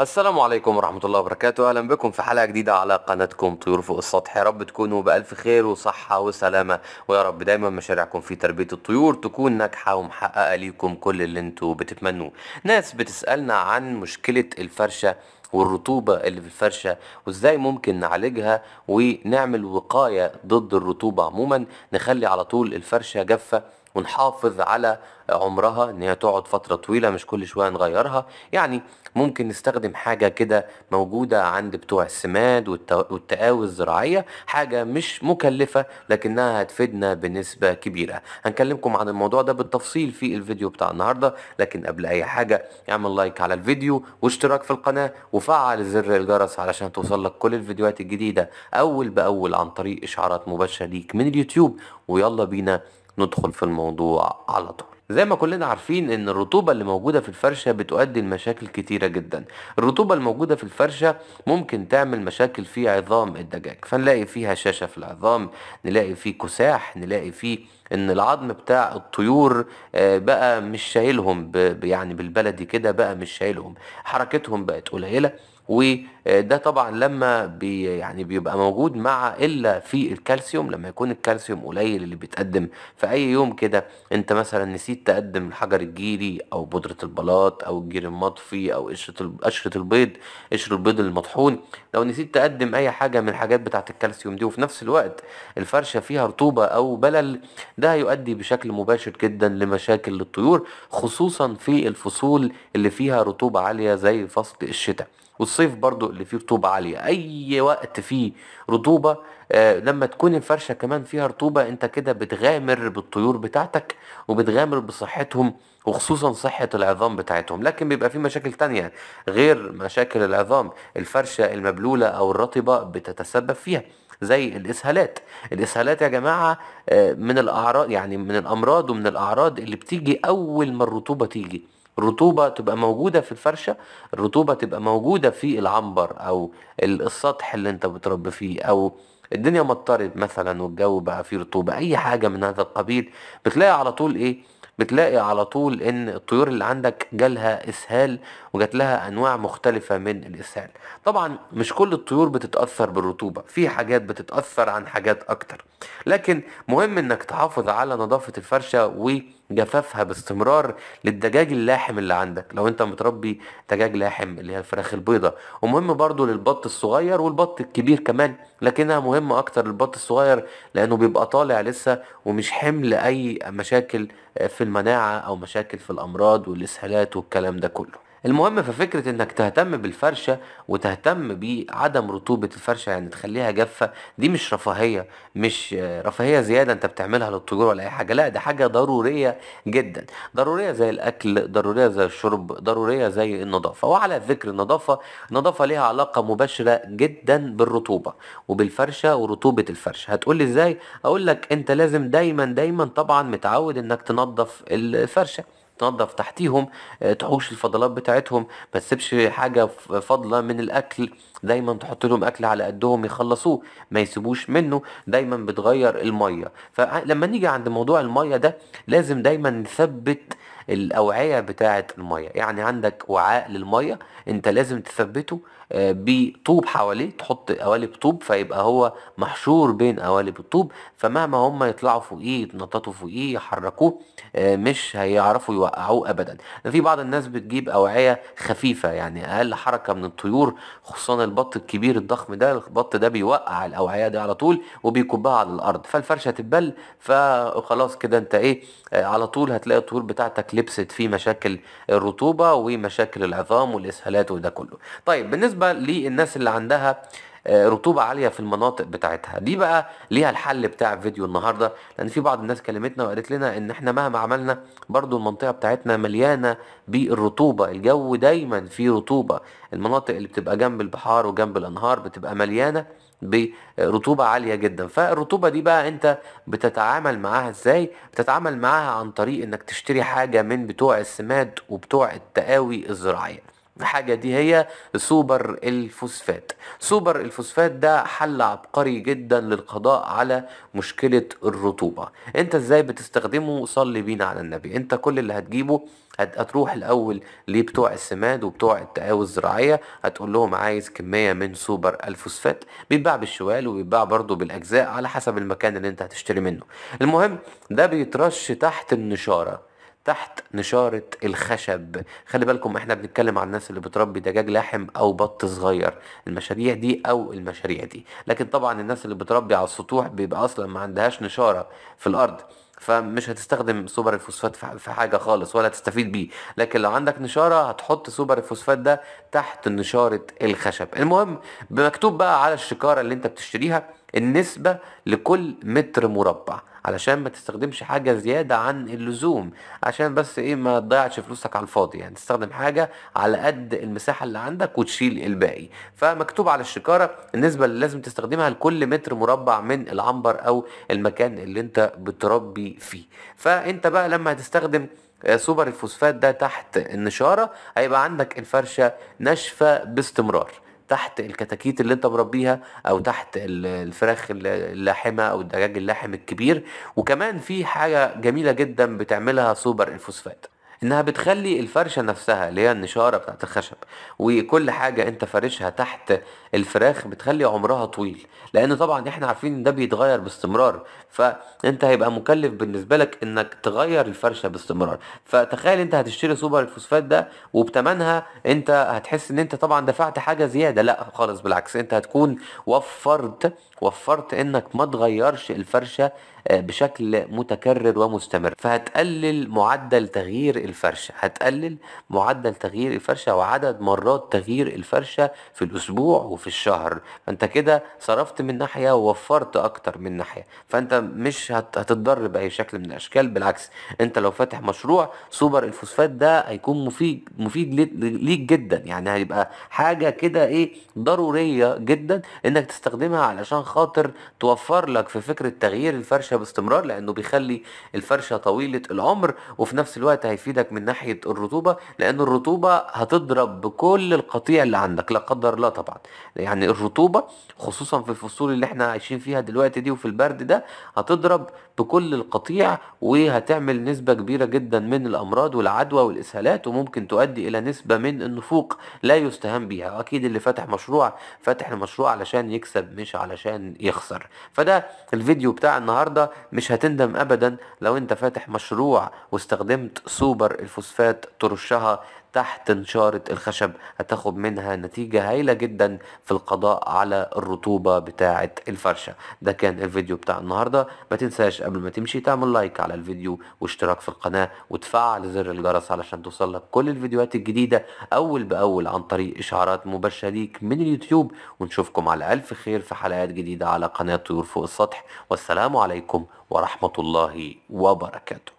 السلام عليكم ورحمة الله وبركاته أهلا بكم في حلقة جديدة على قناتكم طيور فوق السطح يا رب تكونوا بألف خير وصحة وسلامة ويا رب دايما مشاريعكم في تربية الطيور تكون ناجحة ومحققة ليكم كل اللي انتوا بتتمنوه ناس بتسألنا عن مشكلة الفرشة والرطوبة اللي في الفرشة وازاي ممكن نعالجها ونعمل وقاية ضد الرطوبة عموما نخلي على طول الفرشة جافة ونحافظ على عمرها ان هي تقعد فتره طويله مش كل شويه نغيرها يعني ممكن نستخدم حاجه كده موجوده عند بتوع السماد والتقاوي الزراعيه حاجه مش مكلفه لكنها هتفيدنا بنسبه كبيره هنكلمكم عن الموضوع ده بالتفصيل في الفيديو بتاع النهارده لكن قبل اي حاجه اعمل لايك على الفيديو واشتراك في القناه وفعل زر الجرس علشان توصل لك كل الفيديوهات الجديده اول باول عن طريق اشعارات مباشره ليك من اليوتيوب ويلا بينا ندخل في الموضوع على طول زي ما كلنا عارفين ان الرطوبة اللي موجودة في الفرشة بتؤدي لمشاكل كتيرة جدا الرطوبة الموجودة في الفرشة ممكن تعمل مشاكل في عظام الدجاج فنلاقي فيه هشاشة في العظام نلاقي فيه كساح نلاقي فيه ان العظم بتاع الطيور آه، بقى مش شايلهم يعني بالبلدي كده بقى مش شايلهم حركتهم بقت قليلة وده آه، طبعا لما بي يعني بيبقى موجود مع الا في الكالسيوم لما يكون الكالسيوم قليل اللي بيتقدم في اي يوم كده انت مثلا نسيت تقدم الحجر الجيري او بودره البلاط او الجير المطفي او قشره قشره البيض قشر البيض المطحون لو نسيت تقدم اي حاجه من الحاجات بتاعه الكالسيوم دي وفي نفس الوقت الفرشه فيها رطوبه او بلل ده هيؤدي بشكل مباشر جدا لمشاكل للطيور خصوصا في الفصول اللي فيها رطوبه عاليه زي فصل الشتاء والصيف برضو اللي فيه رطوبة عالية اي وقت فيه رطوبة آه لما تكون الفرشة كمان فيها رطوبة انت كده بتغامر بالطيور بتاعتك وبتغامر بصحتهم وخصوصا صحة العظام بتاعتهم لكن بيبقى في مشاكل تانية غير مشاكل العظام الفرشة المبلولة او الرطبة بتتسبب فيها زي الاسهالات الاسهالات يا جماعه آه، من الاعراض يعني من الامراض ومن الاعراض اللي بتيجي اول ما الرطوبه تيجي الرطوبه تبقى موجوده في الفرشه الرطوبه تبقى موجوده في العنبر او السطح اللي انت بتربي فيه او الدنيا مطرت مثلا والجو بقى فيه رطوبه اي حاجه من هذا القبيل بتلاقي على طول ايه بتلاقي على طول ان الطيور اللي عندك جالها اسهال وجات لها انواع مختلفه من الاسهال طبعا مش كل الطيور بتتاثر بالرطوبه في حاجات بتتاثر عن حاجات اكتر لكن مهم انك تحافظ على نظافه الفرشه و جفافها باستمرار للدجاج اللاحم اللي عندك لو انت متربي دجاج لاحم اللي هي الفراخ البيضة ومهم برضو للبط الصغير والبط الكبير كمان لكنها مهمة اكتر للبط الصغير لانه بيبقى طالع لسه ومش حمل اي مشاكل في المناعة او مشاكل في الامراض والاسهالات والكلام ده كله المهم ففكرة انك تهتم بالفرشة وتهتم بعدم رطوبة الفرشة يعني تخليها جافة دي مش رفاهية مش رفاهية زيادة انت بتعملها للطيور ولا اي حاجة لا دي حاجة ضرورية جدا ضرورية زي الاكل ضرورية زي الشرب ضرورية زي النظافة وعلى ذكر النظافة النظافة ليها علاقة مباشرة جدا بالرطوبة وبالفرشة ورطوبة الفرشة هتقولي ازاي اقولك انت لازم دايما دايما طبعا متعود انك تنظف الفرشة تنظف تحتيهم آه، تحوش الفضلات بتاعتهم ما تسيبش حاجه فضلة من الاكل دايما تحط لهم اكل على قدهم يخلصوه ما يسيبوش منه دايما بتغير الميه فلما نيجي عند موضوع الميه ده لازم دايما نثبت الاوعيه بتاعه الميه يعني عندك وعاء للميه انت لازم تثبته بطوب حواليه تحط قوالب طوب فيبقى هو محشور بين قوالب الطوب فمهما هم يطلعوا فوقيه يتنططوا فوقيه يحركوه آه، مش هيعرفوا يوقعوه ابدا في بعض الناس بتجيب اوعيه خفيفه يعني اقل حركه من الطيور خصوصا البط الكبير الضخم ده البط ده بيوقع الاوعيه دي على طول وبيكبها على الارض فالفرشه تتبل فخلاص كده انت ايه آه، على طول هتلاقي الطيور بتاعتك لبست فيه مشاكل الرطوبه ومشاكل العظام والاسهالات وده كله طيب بالنسبه بالنسبة للناس اللي عندها آه، رطوبة عالية في المناطق بتاعتها دي بقى ليها الحل بتاع فيديو النهاردة لأن في بعض الناس كلمتنا وقالت لنا إن إحنا مهما عملنا برضو المنطقة بتاعتنا مليانة بالرطوبة الجو دايما فيه رطوبة المناطق اللي بتبقى جنب البحار وجنب الأنهار بتبقى مليانة برطوبة عالية جدا فالرطوبة دي بقى انت بتتعامل معاها ازاي بتتعامل معاها عن طريق انك تشتري حاجة من بتوع السماد وبتوع التقاوي الزراعية حاجة دي هي سوبر الفوسفات سوبر الفوسفات ده حل عبقري جدا للقضاء على مشكلة الرطوبة انت ازاي بتستخدمه صلي بينا على النبي انت كل اللي هتجيبه هتروح الاول لبتوع السماد وبتوع التقاوي الزراعيه هتقول لهم عايز كميه من سوبر الفوسفات بيتباع بالشوال وبيتباع برضه بالاجزاء على حسب المكان اللي انت هتشتري منه المهم ده بيترش تحت النشاره تحت نشارة الخشب خلي بالكم احنا بنتكلم عن الناس اللي بتربي دجاج لحم او بط صغير المشاريع دي او المشاريع دي لكن طبعا الناس اللي بتربي على السطوح بيبقى اصلا ما عندهاش نشارة في الارض فمش هتستخدم سوبر الفوسفات في حاجه خالص ولا هتستفيد بيه لكن لو عندك نشاره هتحط سوبر الفوسفات ده تحت نشاره الخشب المهم مكتوب بقى على الشكاره اللي انت بتشتريها النسبه لكل متر مربع علشان ما تستخدمش حاجه زياده عن اللزوم عشان بس ايه ما تضيعش فلوسك على الفاضي يعني تستخدم حاجه على قد المساحه اللي عندك وتشيل الباقي فمكتوب على الشكاره النسبه اللي لازم تستخدمها لكل متر مربع من العنبر او المكان اللي انت بتربي فيه فانت بقى لما هتستخدم آه، سوبر الفوسفات ده تحت النشاره هيبقى عندك الفرشه ناشفه باستمرار تحت الكتاكيت اللي انت مربيها او تحت الفراخ اللاحمه او الدجاج اللاحم الكبير وكمان في حاجه جميله جدا بتعملها سوبر الفوسفات انها بتخلي الفرشه نفسها اللي هي النشاره بتاعت الخشب وكل حاجه انت فارشها تحت الفراخ بتخلي عمرها طويل لان طبعا احنا عارفين ان ده بيتغير باستمرار فانت هيبقى مكلف بالنسبه لك انك تغير الفرشه باستمرار فتخيل انت هتشتري سوبر الفوسفات ده وبتمنها انت هتحس ان انت طبعا دفعت حاجه زياده لا خالص بالعكس انت هتكون وفرت وفرت انك ما تغيرش الفرشه آه، بشكل متكرر ومستمر فهتقلل معدل تغيير الفرشه هتقلل معدل تغيير الفرشه وعدد مرات تغيير الفرشه في الاسبوع وفي الشهر فانت كده صرفت من ناحيه ووفرت اكتر من ناحيه فانت مش هتتضرر باي شكل من الاشكال بالعكس انت لو فاتح مشروع سوبر الفوسفات ده هيكون مفيد مفيد ليك جدا يعني هيبقى حاجه كده ايه ضروريه جدا انك تستخدمها علشان خاطر توفر لك في فكره تغيير الفرشه باستمرار لانه بيخلي الفرشه طويله العمر وفي نفس الوقت هيفيدك من ناحيه الرطوبه لان الرطوبه هتضرب بكل القطيع اللي عندك لا قدر الله طبعا يعني الرطوبه خصوصا في الفصول اللي احنا عايشين فيها دلوقتي دي وفي البرد ده هتضرب بكل القطيع وهتعمل نسبه كبيره جدا من الامراض والعدوى والاسهالات وممكن تؤدي الى نسبه من النفوق لا يستهان بيها واكيد اللي فاتح مشروع فاتح المشروع علشان يكسب مش علشان عشان يخسر فده الفيديو بتاع النهاردة مش هتندم ابدا لو انت فاتح مشروع واستخدمت سوبر الفوسفات ترشها تحت نشارة الخشب هتاخد منها نتيجة هايلة جدا في القضاء على الرطوبة بتاعة الفرشة ده كان الفيديو بتاع النهاردة ما تنساش قبل ما تمشي تعمل لايك على الفيديو واشتراك في القناة وتفعل زر الجرس علشان توصلك كل الفيديوهات الجديدة أول بأول عن طريق إشعارات مباشرة ليك من اليوتيوب ونشوفكم على ألف خير في حلقات جديدة على قناة طيور فوق السطح والسلام عليكم ورحمة الله وبركاته